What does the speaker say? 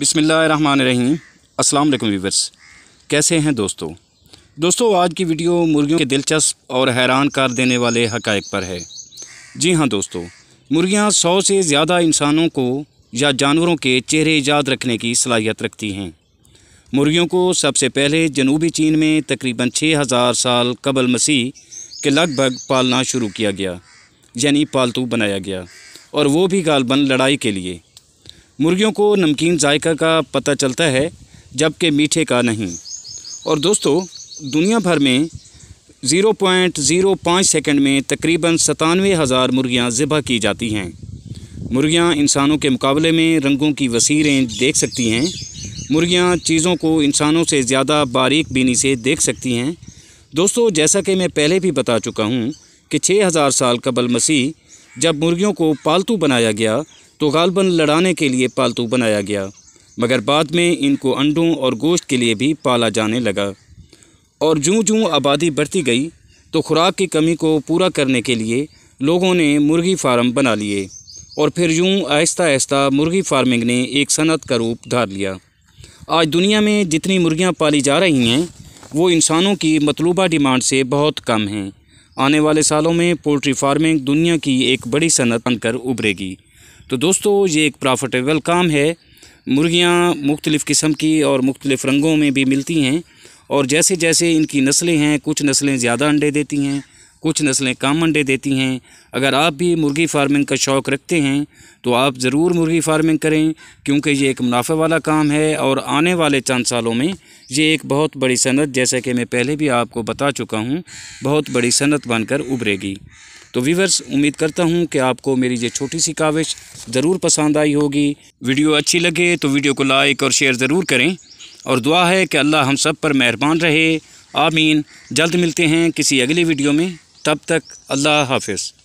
बिसमीम् अस्सलाम वालेकुम व्यूवर्स कैसे हैं दोस्तों दोस्तों आज की वीडियो मुर्गियों के दिलचस्प और हैरान कर देने वाले हकायक पर है जी हाँ दोस्तों मुर्गियाँ सौ से ज़्यादा इंसानों को या जानवरों के चेहरे याद रखने की सलाहियत रखती हैं मुर्गियों को सबसे पहले जनूबी चीन में तकरीबन छः हज़ार साल कबल मसीह के लगभग पालना शुरू किया गया यानी पालतू बनाया गया और वो भी गालबन लड़ाई के लिए मुर्गियों को नमकीन जायका का पता चलता है जबकि मीठे का नहीं और दोस्तों दुनिया भर में 0.05 सेकंड में तकरीबन सतानवे हज़ार मुर्गियाँ ज़िबा की जाती हैं मुर्गियाँ इंसानों के मुकाबले में रंगों की वसी रेंज देख सकती हैं मुर्गियाँ चीज़ों को इंसानों से ज़्यादा बारीक बीनी से देख सकती हैं दोस्तों जैसा कि मैं पहले भी बता चुका हूँ कि 6000 साल कबल मसीह जब मुर्गियों को पालतू बनाया गया तो गालबन लड़ाने के लिए पालतू बनाया गया मगर बाद में इनको अंडों और गोश्त के लिए भी पाला जाने लगा और जूँ जूँ आबादी बढ़ती गई तो खुराक की कमी को पूरा करने के लिए लोगों ने मुर्गी फार्म बना लिए और फिर यूँ आहिस्ता आहिस्ता मुर्गी फार्मिंग ने एक सनत का रूप धार लिया आज दुनिया में जितनी मुर्गियाँ पाली जा रही हैं वो इंसानों की मतलूबा डिमांड से बहुत कम हैं आने वाले सालों में पोल्ट्री फार्मिंग दुनिया की एक बड़ी सनत बनकर उभरेगी तो दोस्तों ये एक प्रॉफिटेबल काम है मुर्गियाँ मुख्तलिफ़ किस्म की और मुख्तलिफ़ रंगों में भी मिलती हैं और जैसे जैसे इनकी नस्लें हैं कुछ नस्लें ज़्यादा अंडे देती हैं कुछ नस्लें कम अंडे देती हैं अगर आप भी मुर्गी फार्मिंग का शौक़ रखते हैं तो आप ज़रूर मुर्गी फार्मिंग करें क्योंकि ये एक मुनाफे वाला काम है और आने वाले चंद सालों में ये एक बहुत बड़ी सनत जैसे कि मैं पहले भी आपको बता चुका हूँ बहुत बड़ी सनत बनकर उभरेगी तो वीवर्स उम्मीद करता हूँ कि आपको मेरी ये छोटी सी काविश ज़रूर पसंद आई होगी वीडियो अच्छी लगे तो वीडियो को लाइक और शेयर ज़रूर करें और दुआ है कि अल्लाह हम सब पर मेहरबान रहे आमीन जल्द मिलते हैं किसी अगली वीडियो में तब तक अल्लाह हाफिज़